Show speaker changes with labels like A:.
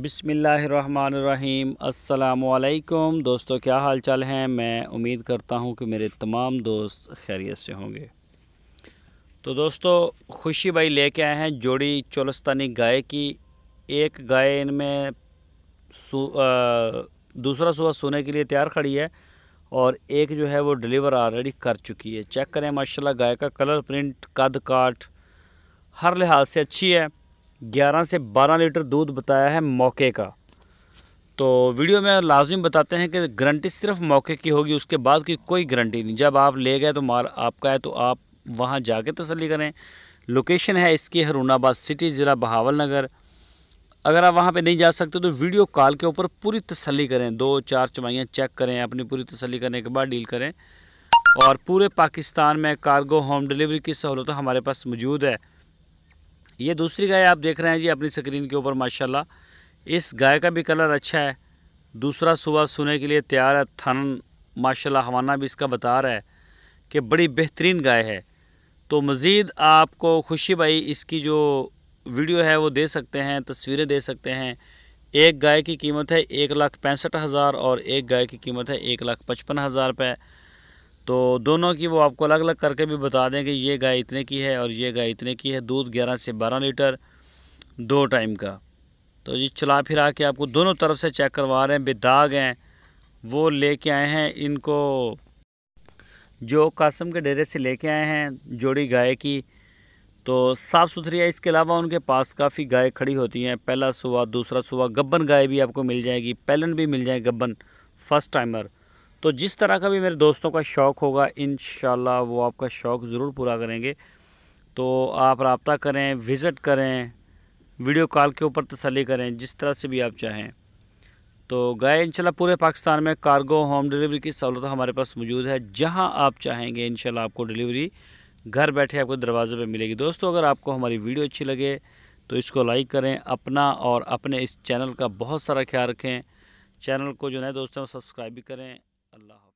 A: بسم اللہ الرحمن الرحیم السلام علیکم دوستو کیا حال چال ہیں میں امید کرتا ہوں کہ میرے تمام دوست خیریت سے ہوں گے تو دوستو خوشی بھائی لے کے آئے ہیں جوڑی چولستانی گائے کی ایک گائے ان میں دوسرا صبح سونے کے لیے تیار کھڑی ہے اور ایک جو ہے وہ ڈلیور آلریڈی کر چکی ہے چیک کریں ماشاءاللہ گائے کا کلر پرنٹ قد کاٹ ہر لحاظ سے اچھی ہے گیارہ سے بارہ لیٹر دودھ بتایا ہے موقع کا تو ویڈیو میں لازمی بتاتے ہیں کہ گارنٹی صرف موقع کی ہوگی اس کے بعد کی کوئی گارنٹی نہیں جب آپ لے گئے تو مال آپ کا ہے تو آپ وہاں جا کے تسلی کریں لوکیشن ہے اس کی ہرون آباد سٹی ضلع بہاول نگر اگر آپ وہاں پہ نہیں جا سکتے تو ویڈیو کال کے اوپر پوری تسلی کریں دو چار چوائیاں چیک کریں اپنی پوری تسلی کرنے کے بعد ڈیل کریں اور پورے پاکستان میں کارگو ہوم ڈلیوری کی سہولت ہمارے پاس موجود ہے یہ دوسری گائے آپ دیکھ رہے ہیں جی اپنی سکرین کے اوپر ماشاءاللہ اس گائے کا بھی کلر اچھا ہے دوسرا صبح سونے کے لیے تیار ہے تھن ماشاءاللہ حوانہ بھی اس کا بتا رہا ہے کہ بڑی بہترین گائے ہے تو مزید آپ کو خوشی بھائی اس کی جو ویڈیو ہے وہ دے سکتے ہیں تصویریں دے سکتے ہیں ایک گائے کی قیمت ہے ایک لاکھ پینسٹھ ہزار اور ایک گائے کی قیمت ہے ایک لاکھ پچپن ہزار روپے تو دونوں کی وہ آپ کو الگ الگ کر کے بھی بتا دیں کہ یہ گائے اتنے کی ہے اور یہ گائے اتنے کی ہے دودھ گیارہ سے بارہ لیٹر دو ٹائم کا تو یہ چلا پھرا کے آپ کو دونوں طرف سے چیک کروا رہے ہیں بے داغ ہیں وہ لے کے آئے ہیں ان کو جو قاسم کے ڈیرے سے لے کے آئے ہیں جوڑی گائے کی تو صاف ستھری ہے اس کے علاوہ ان کے پاس کافی گائے کھڑی ہوتی ہیں پہلا صبح دوسرا صبح گبن گائے بھی آپ کو مل جائے گی پیلن بھی مل جائے گبن فسٹ ٹائمر تو جس طرح کا بھی میرے دوستوں کا شوق ہوگا انشاءاللہ وہ آپ کا شوق ضرور پورا کریں گے تو آپ رابطہ کریں وزٹ کریں ویڈیو کال کے اوپر تسلی کریں جس طرح سے بھی آپ چاہیں تو گئے انشاءاللہ پورے پاکستان میں کارگو ہوم ڈیلیوری کی سہولت ہمارے پاس موجود ہے جہاں آپ چاہیں گے انشاءاللہ آپ کو ڈیلیوری گھر بیٹھے آپ کو دروازے پہ ملے گی دوستو اگر آپ کو ہماری ویڈیو اچھی لگے تو اس کو لائک کریں اپنا اور اپنے اس چینل کا بہت سارا خیال رکھیں چینل کو جو نئے دوستوں سبسکرائب بھی کریں اللہ حافظ